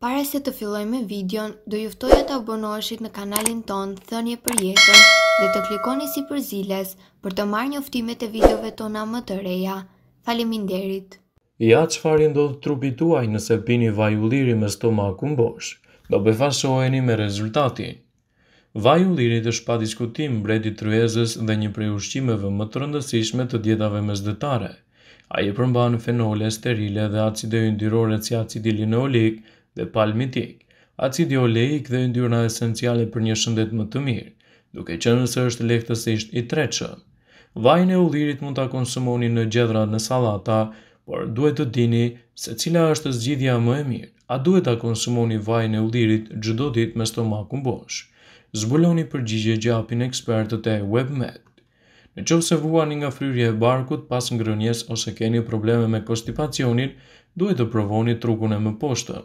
Pare se të filloj me videon, do e të abonoheshit në kanalin ton Thënje për jetën dhe të klikoni si për ziles për të marrë njoftimet e videove tona më të reja. Faleminderit. Ja që farin do të trupituaj nëse pini vaj u liri me stomaku mbosh, do befashoheni me rezultatin. Vaj u është pa diskutim mbreti tryezës dhe një prej ushqimeve më të rëndësishme të djetave mesdetare. A i përmban fenole, sterile dhe acide yndirore si acidi linolikë, dhe palmitik, acidi oleik dhe yndyrna esenciale për një shëndet më të mirë, duke qenë se është lehtësisht i tretshëm. Vajin e ullirit mund ta konsumoni në gjedrat në sallata, por duhet të dini se cila është zgjidhja më e mirë. A duhet ta konsumoni vajin e ullirit çdo ditë me stomakun bosh? Zbuloni përgjigje gjapin ekspertët e WebMed. Në qovë se vuani nga fryrje e barkut pas ngrënjes ose keni probleme me konstipacionin, duhet të provoni trukun e më poshtëm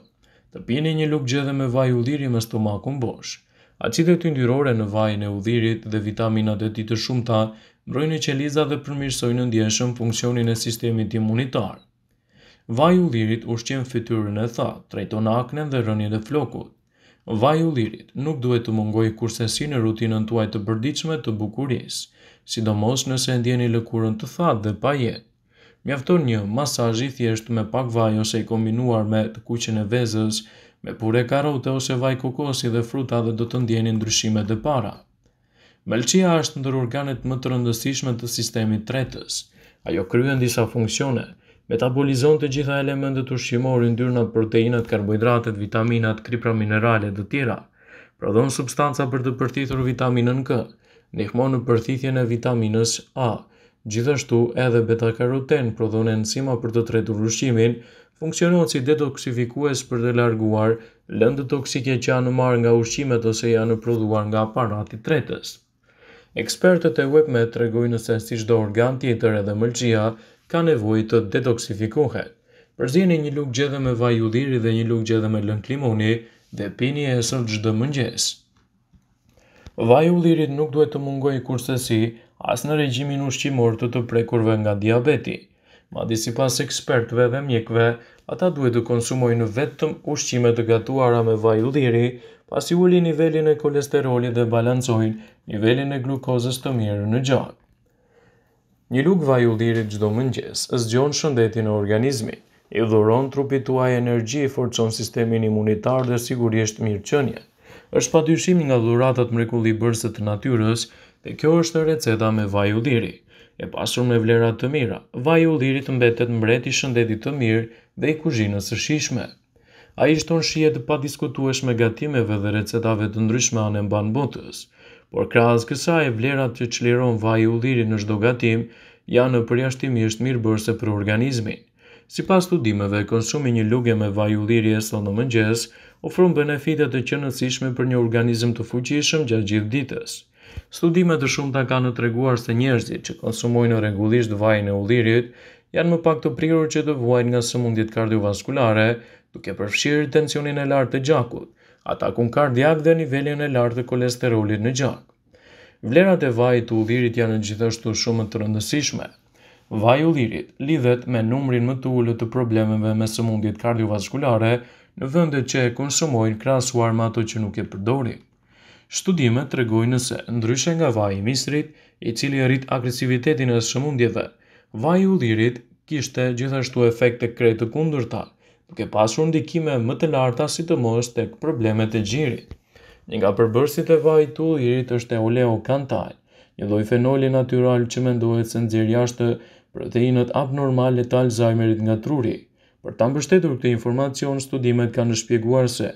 të pini një lukë gjedhe me vaj u dhiri me stomakun bosh. Acidet të ndyrore në vajin e udhirit dhe vitaminat e ti të shumë ta, mbrojnë qeliza dhe në ndjeshëm funksionin e sistemit imunitar. Vaj u dhirit ushqen fityrën e tha, trejton aknen dhe rënjë dhe flokut. Vaj u dhirit nuk duhet të mungoj kursesi në rutinën tuaj të përdiqme të bukuris, sidomos nëse ndjeni lëkurën të thatë dhe pajetë. Mjafton një masaj i thjesht me pak vaj ose i kombinuar me të kuqen e vezës, me pure karote ose vaj kokosi dhe fruta dhe do të ndjeni ndryshime dhe para. Melqia është ndër organet më të rëndësishme të sistemi tretës. Ajo kryen disa funksione. Metabolizon të gjitha elementet të shqimori në dyrnat proteinat, karboidratet, vitaminat, kripra mineralet dhe tjera. Prodhon substanca për të përthitur vitaminën K. Nihmonë në përtitjen e vitaminës A. Gjithashtu, edhe beta-karoten prodhon enzima për të tretur ushqimin, funksionon si detoksifikues për të larguar lëndë toksike që janë marrë nga ushqimet ose janë prodhuar nga aparati tretës. Ekspertët e webmed tregojnë se si çdo organ tjetër edhe mëlçia ka nevojë të detoksifikohet. Përzieni një lugë gjedhe me vaj ulliri dhe një lugë gjedhe me lëng limoni dhe pini esër çdo mëngjes. Vaj u lirit nuk duhet të mungoj kurse si asë në regjimin ushqimor të të prekurve nga diabeti. Ma disi pas ekspertve dhe mjekve, ata duhet të konsumoj në vetëm ushqime të gatuara me vaj u liri, pas i uli nivelin e kolesterolit dhe balancojn nivelin e glukozës të mirë në gjak. Një luk vaj u lirit gjdo mëngjes, është gjonë shëndetin e organizmi, i dhuron trupit tuaj energji i forcon sistemin imunitar dhe sigurisht mirë qënjën është pa nga dhuratat mrekulli bërse të natyres dhe kjo është receta me vaj u liri. E pasur me vlerat të mira, vaj u liri të mbetet mbreti shëndetit të mirë dhe i kuzhinës së shishme. A i shton shijet pa diskutuesh me gatimeve dhe recetave të ndryshme në banë botës, por krasë kësa e vlerat që qliron vaj u liri në shdo gatim janë në përjashtimisht mirë bërse për organizmin. Si pas studimeve, konsumi një luge me vaj u liri e në mëngjes, ofron benefitet të qëndrueshme për një organizëm të fuqishëm gjatë gjithë ditës. Studime të shumta kanë treguar se njerëzit që konsumojnë rregullisht vajin e ullirit janë më pak të prirur që të vuajnë nga sëmundjet kardiovaskulare, duke përfshirë tensionin e lartë të gjakut, atakun kardiak dhe nivelin e lartë të kolesterolit në gjak. Vlerat e vajit të ullirit janë gjithashtu shumë të rëndësishme. Vaj i ullirit lidhet me numrin më të ulët të problemeve me sëmundjet kardiovaskulare, në vëndet që e konsumojnë krasuar më ato që nuk e përdori. Studime të regojnë nëse ndryshe nga vaj i misrit, i cili rrit agresivitetin e shëmundjeve, vaj u lirit kishte gjithashtu efekte krejtë të kundurta, duke pasur ndikime më të larta si të mos tek problemet e gjirit. Një nga përbërësit e vaj të ullirit është e oleo kantaj, një doj fenoli natural që mendohet se nëzirja shte proteinët abnormale të Alzheimerit nga truri, Për ta mbështetur këtë informacion, studimet kanë shpjeguar se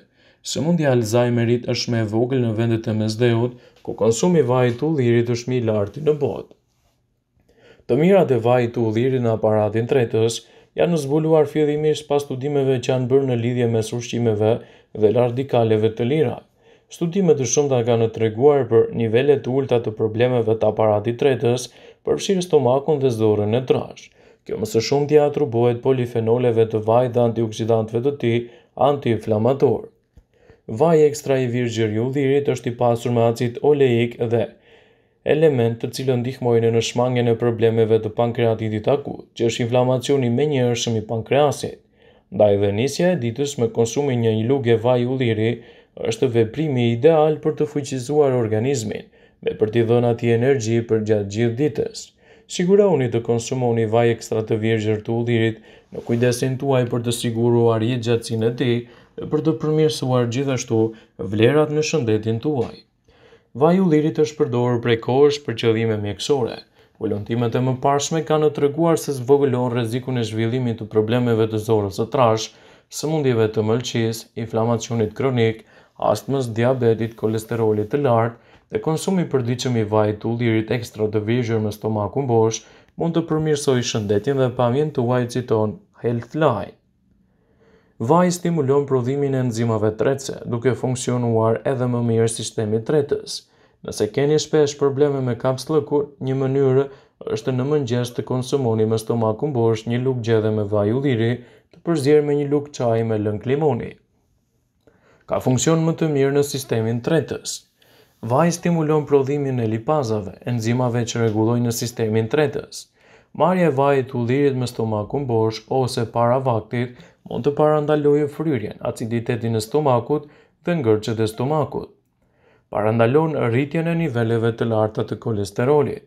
se mundi Alzheimerit është me vogël në vendet e mesdheut, ku konsumi vajit të ullirit është mi lartë në botë. Të mirat e vajit të ullirit në aparatin tretës janë zbuluar fjedhimisht pas studimeve që janë bërë në lidhje me sushqimeve dhe lardikaleve të lira. Studimet të shumë të kanë të reguar për nivellet ullta të problemeve të aparatit tretës përfshirë stomakon dhe zdorën e trashë. Kjo më së shumë tja atrubohet polifenoleve të vaj dhe antioksidantve të ti anti-inflamator. Vaj ekstra i virgjër ju dhirit është i pasur me acit oleik dhe element të cilë ndihmojnë në shmangen e problemeve të pankreatitit akut, që është inflamacioni me një është pankreasit. Ndaj dhe nisja e ditës me konsumin një një luge vaj u dhiri, është veprimi ideal për të fuqizuar organizmin me për t'i dhona t'i energji për gjatë gjithë ditës siguroni të konsumoni vaj ekstra të virgjër të ullirit në kujdesin tuaj për të siguruar jetë gjatësin e ti për të përmirësuar gjithashtu vlerat në shëndetin tuaj. Vaj ullirit është përdorë prej kohësh për qëllime mjekësore. Volontimet e më ka kanë të reguar se zvogëlon rezikun e zhvillimit të problemeve të zorës të trash, së mundjeve të mëlqis, inflamacionit kronik, astmës, diabetit, kolesterolit të lartë, dhe konsumi përdiqëm i vaj të lirit ekstra të vizhër në stomakun bosh, mund të përmirësoj shëndetin dhe pamjen të vaj citon Health Line. Vaj stimulon prodhimin e nëzimave tretëse, duke funksionuar edhe më mirë sistemi tretës. Nëse keni shpesh probleme me kaps lëkur, një mënyrë është në mëngjes të konsumoni me stomakun bosh një luk gjedhe me vaj ulliri të përzjer me një luk qaj me lëng limoni. Ka funksion më të mirë në sistemin tretës. Vaj stimulon prodhimin e lipazave, enzimave që regulojnë në sistemin tretës. Marje vaj të ullirit me stomakun bosh ose para vaktit mund të parandaloj e fryrjen, aciditetin e stomakut dhe ngërqet e stomakut. Parandalon rritjen e niveleve të larta të kolesterolit.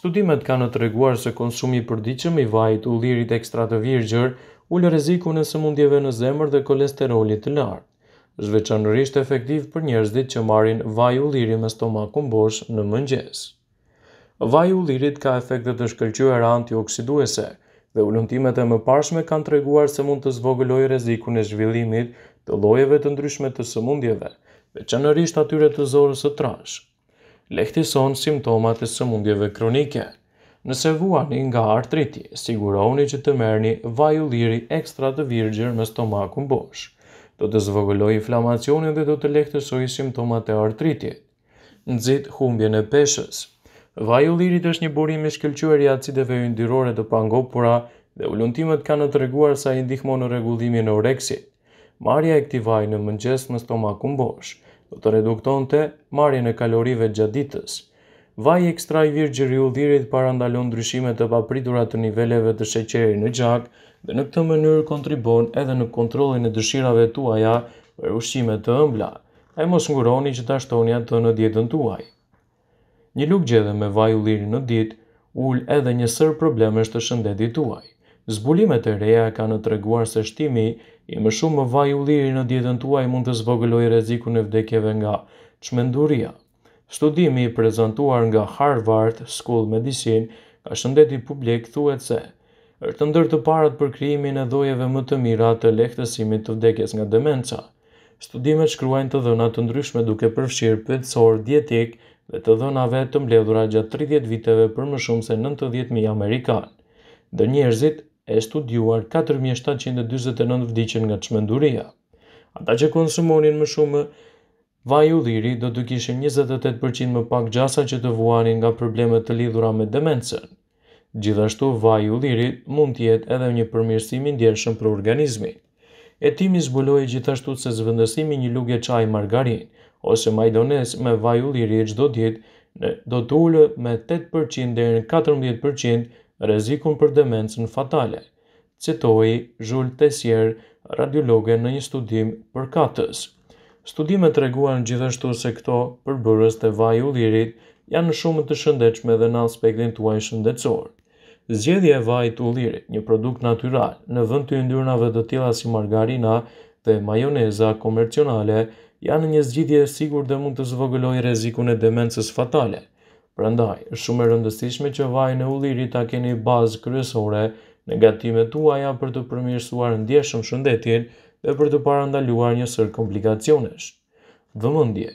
Studimet kanë në të reguar se konsumi përdiqëm i vaj të ullirit ekstra të virgjër ullë rezikun e sëmundjeve në zemër dhe kolesterolit të lartë zveçanërisht efektiv për njerëzit që marin vaj u liri me stomakun bosh në mëngjes. Vaj u lirit ka efektet të shkëllqyër antioksiduese dhe ullëntimet e më pashme kanë treguar se mund të zvogëloj rezikun e zhvillimit të lojeve të ndryshme të sëmundjeve veçanërisht atyre të zorës të trash. Lehtison simptomat e sëmundjeve kronike. Nëse vuani nga artriti, siguroni që të merni vaj u liri ekstra të virgjër me stomakun bosh do të zvogëlloj inflamacionin dhe do të lehtësoj simptomat e artriti. Nëzit humbje në peshës Vaj u lirit është një burim i shkelqyër i acideve yndyrore të pangopura dhe u kanë ka në të reguar sa i ndihmo në rregullimin e oreksit. Marja e këti vaj në mëngjes në stomakun bosh, do të redukton të e në kalorive gjaditës. Vaj e ekstra i virgjëri u lirit parandalon ndryshimet të papritura të niveleve të sheqeri në gjak, dhe në këtë mënyrë kontribon edhe në kontrolin e dëshirave tuaja për ushqime të ëmbla, e mos nguroni që ta shtoni atë në dietën tuaj. Një luk gjedhe me vaj u liri në dit, ull edhe një sër problemesh të shëndetit tuaj. Zbulimet e reja ka në treguar se shtimi i më shumë më vaj u liri në dietën tuaj mund të zvogëlloj reziku në vdekjeve nga qmenduria. Studimi i prezentuar nga Harvard School Medicine ka shëndetit publik thuet se është ndër të parat për krijimin e dhojeve më të mira të lehtësimit të vdekjes nga demenca. Studimet shkruajnë të dhëna të ndryshme duke përfshirë përfshirë dietik dhe të dhënave të mbledhura gjatë 30 viteve për më shumë se 90.000 Amerikan. Dhe njerëzit e studuar 4.749 vdicin nga shmenduria. Ata që konsumonin më shumë, vaj u dhiri do të kishin 28% më pak gjasa që të vuanin nga problemet të lidhura me demencën. Gjithashtu vaji lirit mund të jetë edhe një përmirësim i ndjeshëm për organizmin. Etimi zbuloi gjithashtu se zvendësimi një lugje qaj margarin ose majdones me vaj ulliri çdo ditë do të ulë me 8% deri në 14% rrezikun për në fatale, citoi Jul Tessier, radiologe në një studim për katës. Studimet treguan gjithashtu se këto përbërës të vaj ullirit janë shumë të shëndechme dhe në aspektin të uaj shëndecorë. Zgjedhja e vajit ullirit, një produkt natyral, në vënd të yndyrnave të tila si margarina dhe majoneza komercionale, janë një zgjidhje sigur dhe mund të zvogëlojë rezikun e demencës fatale. Prandaj, shumë e rëndësishme që vajin e ullirit ta keni bazë kryesore në gatime tuaja për të përmirësuar ndjeshëm shëndetin dhe për të parandaluar një sër komplikacionesh. Dhe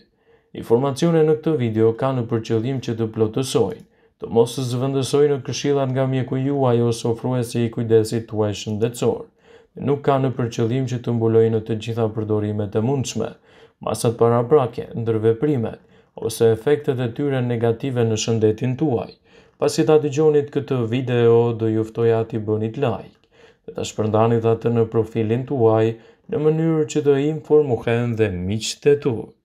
informacione në këtë video ka në përqëllim që të plotësojnë të mos të zëvëndësoj në këshillat nga mjeku juaj ose ofruet se i kujdesit tuaj shëndetësor. Nuk ka në përqëllim që të mbuloj në të gjitha përdorimet e mundshme, masat para prake, ndërveprimet, ose efektet e tyre negative në shëndetin tuaj. Pasi ta gjonit këtë video, do juftoj ati bënit like, dhe ta shpërndanit atë në profilin tuaj, në mënyrë që të informohen dhe miqët tuaj.